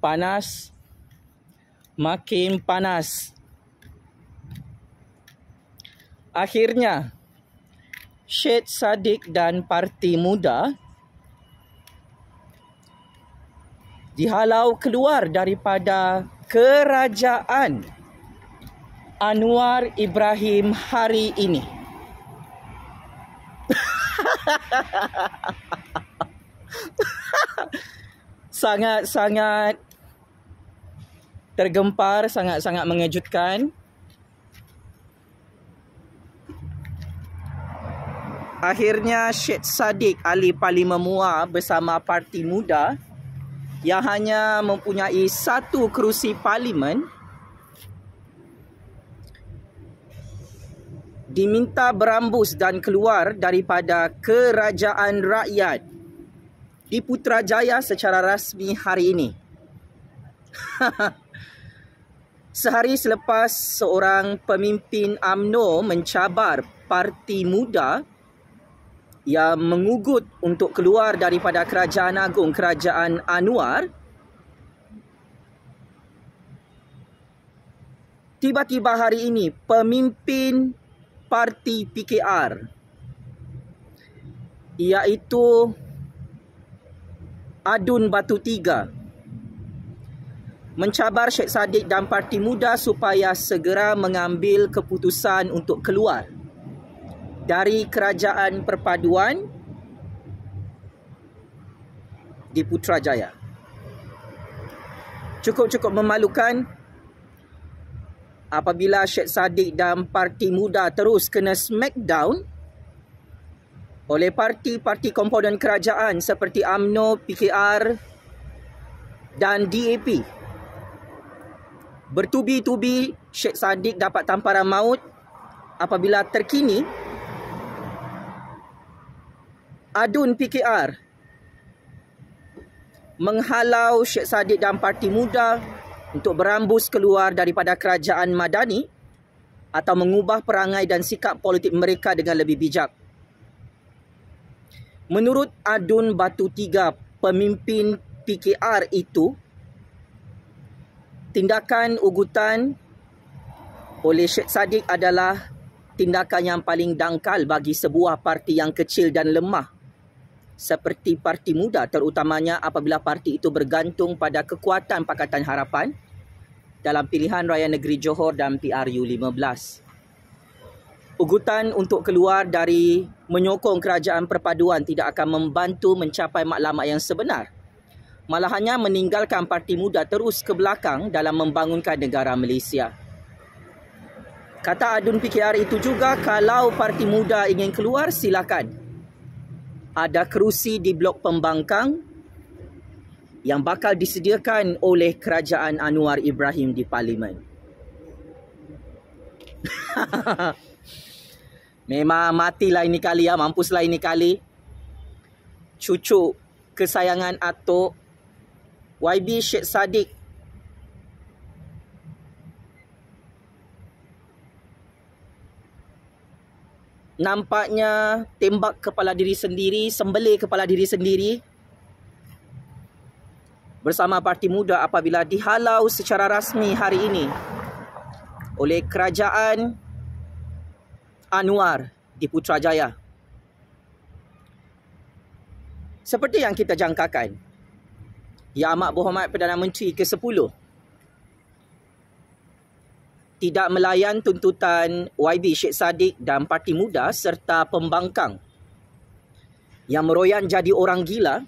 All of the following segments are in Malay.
panas makin panas akhirnya Syed Saddiq dan parti muda dihalau keluar daripada kerajaan Anwar Ibrahim hari ini. Sangat-sangat tergempar sangat-sangat mengejutkan. Akhirnya Syed Saddiq Ali Pali Memua bersama Parti Muda yang hanya mempunyai satu kerusi parlimen diminta berambus dan keluar daripada kerajaan rakyat di Putrajaya secara rasmi hari ini. Sehari selepas seorang pemimpin AMNO mencabar parti muda yang mengugut untuk keluar daripada kerajaan agung kerajaan Anwar tiba-tiba hari ini pemimpin parti PKR iaitu Adun Batu Tiga mencabar Syed Saddiq dan Parti Muda supaya segera mengambil keputusan untuk keluar dari kerajaan perpaduan di Putrajaya. Cukup-cukup memalukan apabila Syed Saddiq dan Parti Muda terus kena smackdown oleh parti-parti komponen kerajaan seperti AMNO, PKR dan DAP. Bertubi-tubi syekh Saddiq dapat tamparan maut apabila terkini ADUN PKR menghalau syekh Saddiq dan Parti Muda untuk berambus keluar daripada kerajaan Madani atau mengubah perangai dan sikap politik mereka dengan lebih bijak. Menurut ADUN Batu tiga pemimpin PKR itu tindakan ugutan oleh Syed Saddiq adalah tindakan yang paling dangkal bagi sebuah parti yang kecil dan lemah seperti parti muda terutamanya apabila parti itu bergantung pada kekuatan Pakatan Harapan dalam pilihan raya negeri Johor dan PRU 15. Ugutan untuk keluar dari menyokong kerajaan perpaduan tidak akan membantu mencapai maklumat yang sebenar malahannya meninggalkan parti muda terus ke belakang dalam membangunkan negara Malaysia. Kata Adun PKR itu juga kalau parti muda ingin keluar silakan. Ada kerusi di blok pembangkang yang bakal disediakan oleh kerajaan Anwar Ibrahim di parlimen. Memang matilah ini kali ya, mampuslah ini kali. Cucu kesayangan atuk YB Syed Sadiq Nampaknya tembak kepala diri sendiri, sembelih kepala diri sendiri bersama Parti Muda apabila dihalau secara rasmi hari ini oleh Kerajaan Anwar di Putrajaya. Seperti yang kita jangkakan, yang Amat Berhormat Perdana Menteri ke-10 tidak melayan tuntutan YB Sheikh Saddiq dan Parti Muda serta pembangkang yang meroyan jadi orang gila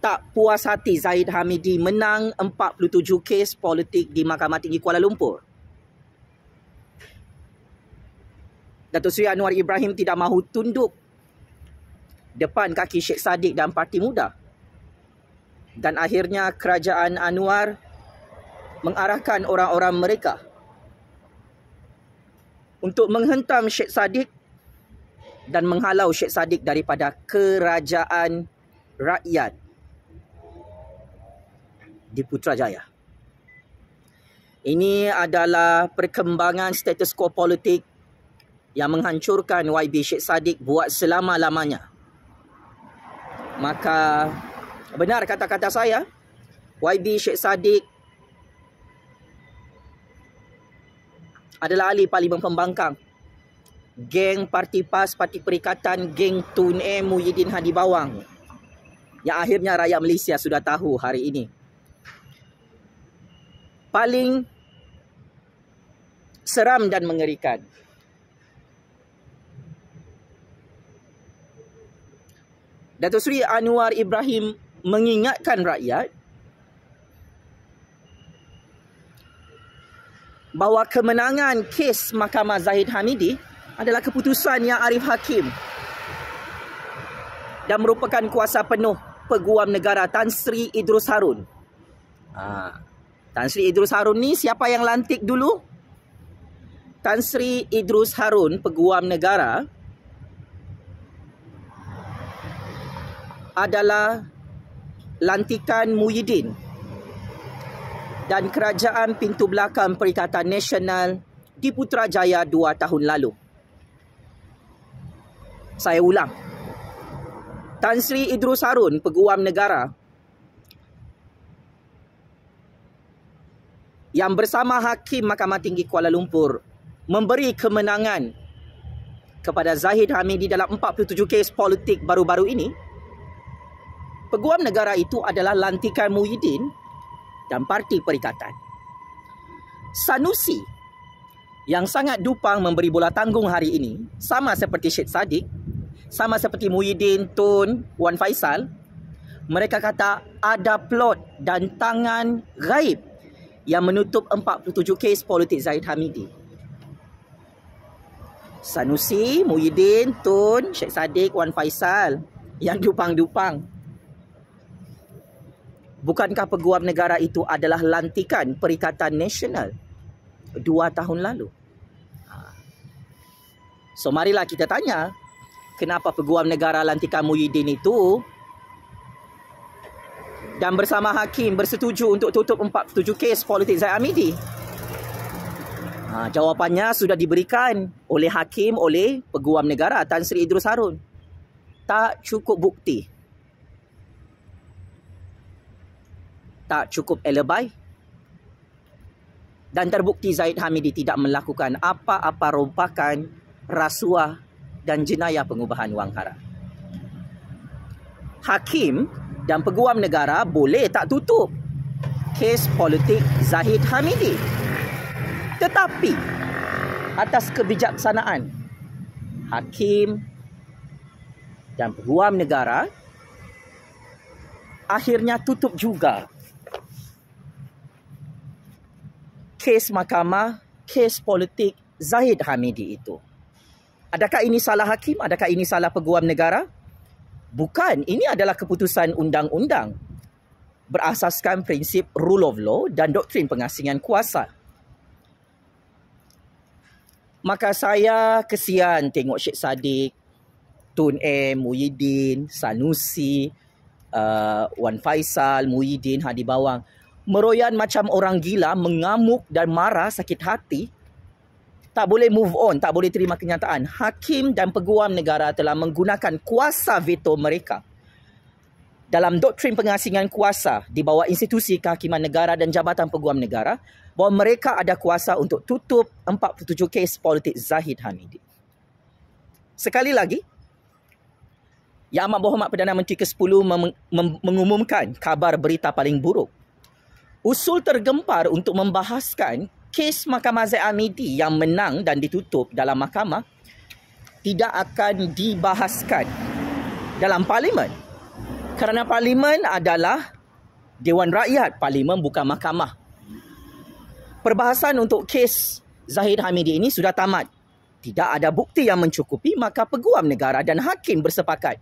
tak puas hati Zahid Hamidi menang 47 kes politik di Mahkamah Tinggi Kuala Lumpur. Datuk Seri Anwar Ibrahim tidak mahu tunduk depan kaki Sheikh Saddiq dan Parti Muda dan akhirnya kerajaan Anwar mengarahkan orang-orang mereka untuk menghentam Syed Saddiq dan menghalau Syed Saddiq daripada kerajaan rakyat di Putrajaya. Ini adalah perkembangan status quo politik yang menghancurkan YB Syed Saddiq buat selama-lamanya. Maka Benar kata-kata saya. YB Syed Saddiq. Adalah ahli Parlimen Pembangkang. Geng Parti PAS, Parti Perikatan, Geng Tun E. Muhyiddin Hadi Bawang. Yang akhirnya rakyat Malaysia sudah tahu hari ini. Paling seram dan mengerikan. Dato' Sri Anwar Ibrahim mengingatkan rakyat bahawa kemenangan kes Mahkamah Zahid Hamidi adalah keputusan yang Arif Hakim dan merupakan kuasa penuh Peguam Negara Tan Sri Idrus Harun. Ha. Tan Sri Idrus Harun ni siapa yang lantik dulu? Tan Sri Idrus Harun, Peguam Negara adalah lantikan Muhyiddin dan kerajaan pintu belakang Perikatan Nasional di Putrajaya dua tahun lalu. Saya ulang. Tan Sri Idrus Harun, Peguam Negara yang bersama Hakim Mahkamah Tinggi Kuala Lumpur memberi kemenangan kepada Zahid Hamidi dalam 47 kes politik baru-baru ini Peguam negara itu adalah lantikan Muhyiddin dan Parti Perikatan. Sanusi yang sangat dupang memberi bola tanggung hari ini sama seperti Syed Saddiq, sama seperti Muhyiddin, Tun, Wan Faisal, mereka kata ada plot dan tangan gaib yang menutup 47 kes politik Zaid Hamidi. Sanusi, Muhyiddin, Tun, Syed Saddiq, Wan Faisal yang dupang-dupang. Bukankah peguam negara itu adalah lantikan Perikatan Nasional dua tahun lalu? Ha. So marilah kita tanya, kenapa peguam negara lantikan Muhyiddin itu dan bersama hakim bersetuju untuk tutup 47 kes politik Zaid Amidi? Ha, jawapannya sudah diberikan oleh hakim oleh peguam negara Tan Sri Idrus Harun. Tak cukup bukti. tak cukup alibi dan terbukti Zaid Hamidi tidak melakukan apa-apa rompakan rasuah dan jenayah pengubahan wang haram. Hakim dan peguam negara boleh tak tutup kes politik Zahid Hamidi. Tetapi atas kebijaksanaan hakim dan peguam negara akhirnya tutup juga kes mahkamah kes politik Zahid Hamidi itu. Adakah ini salah hakim? Adakah ini salah peguam negara? Bukan, ini adalah keputusan undang-undang berasaskan prinsip rule of law dan doktrin pengasingan kuasa. Maka saya kesian tengok Syed Saddiq, Tun A, Muhyiddin, Sanusi, uh, Wan Faisal, Muhyiddin, Hadi Bawang meroyan macam orang gila, mengamuk dan marah sakit hati, tak boleh move on, tak boleh terima kenyataan. Hakim dan peguam negara telah menggunakan kuasa veto mereka dalam doktrin pengasingan kuasa di bawah institusi kehakiman negara dan jabatan peguam negara bahawa mereka ada kuasa untuk tutup 47 kes politik Zahid Hamidi. Sekali lagi, Yang Amat Berhormat Perdana Menteri ke-10 mengumumkan kabar berita paling buruk usul tergempar untuk membahaskan kes Mahkamah Zaid Amidi yang menang dan ditutup dalam mahkamah tidak akan dibahaskan dalam parlimen. Kerana parlimen adalah Dewan Rakyat, parlimen bukan mahkamah. Perbahasan untuk kes Zahid Hamidi ini sudah tamat. Tidak ada bukti yang mencukupi maka peguam negara dan hakim bersepakat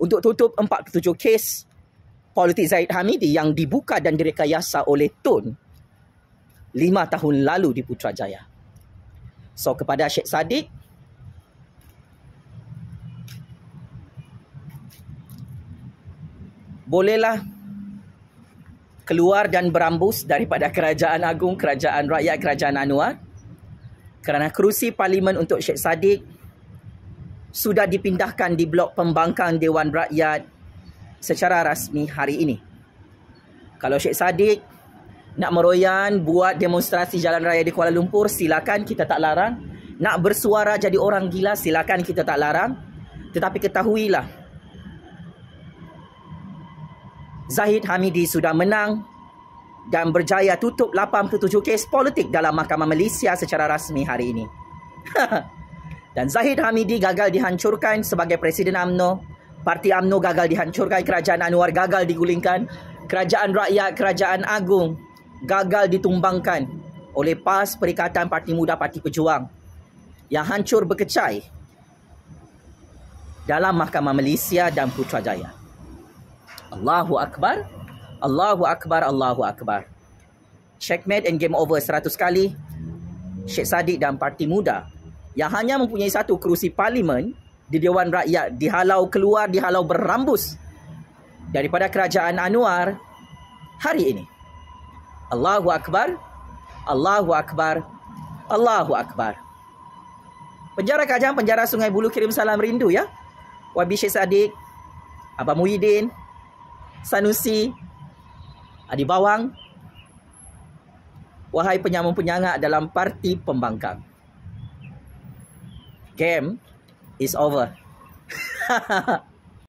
untuk tutup 47 kes politik Zaid Hamidi yang dibuka dan direkayasa oleh Tun lima tahun lalu di Putrajaya. So kepada Sheikh Sadiq, bolehlah keluar dan berambus daripada Kerajaan Agung, Kerajaan Rakyat, Kerajaan Anwar kerana kerusi parlimen untuk Sheikh Sadiq sudah dipindahkan di blok pembangkang Dewan Rakyat secara rasmi hari ini. Kalau Syed Saddiq nak meroyan buat demonstrasi jalan raya di Kuala Lumpur, silakan kita tak larang. Nak bersuara jadi orang gila, silakan kita tak larang. Tetapi ketahuilah, Zahid Hamidi sudah menang dan berjaya tutup 87 kes politik dalam Mahkamah Malaysia secara rasmi hari ini. dan Zahid Hamidi gagal dihancurkan sebagai Presiden AMNO Parti UMNO gagal dihancurkan, kerajaan Anwar gagal digulingkan, kerajaan rakyat, kerajaan agung gagal ditumbangkan oleh PAS, Perikatan Parti Muda, Parti Pejuang yang hancur berkecai dalam Mahkamah Malaysia dan Putrajaya. Allahu Akbar, Allahu Akbar, Allahu Akbar. Checkmate and game over seratus kali. Syed Saddiq dan Parti Muda yang hanya mempunyai satu kerusi parlimen di Dewan Rakyat dihalau keluar, dihalau berambus daripada kerajaan Anwar hari ini. Allahu Akbar, Allahu Akbar, Allahu Akbar. Penjara Kajang, Penjara Sungai Bulu kirim salam rindu ya. Wabi Syed Sadiq, Abang Muhyiddin, Sanusi, Adi Bawang. Wahai penyamun penyangak dalam parti pembangkang. kem It's over.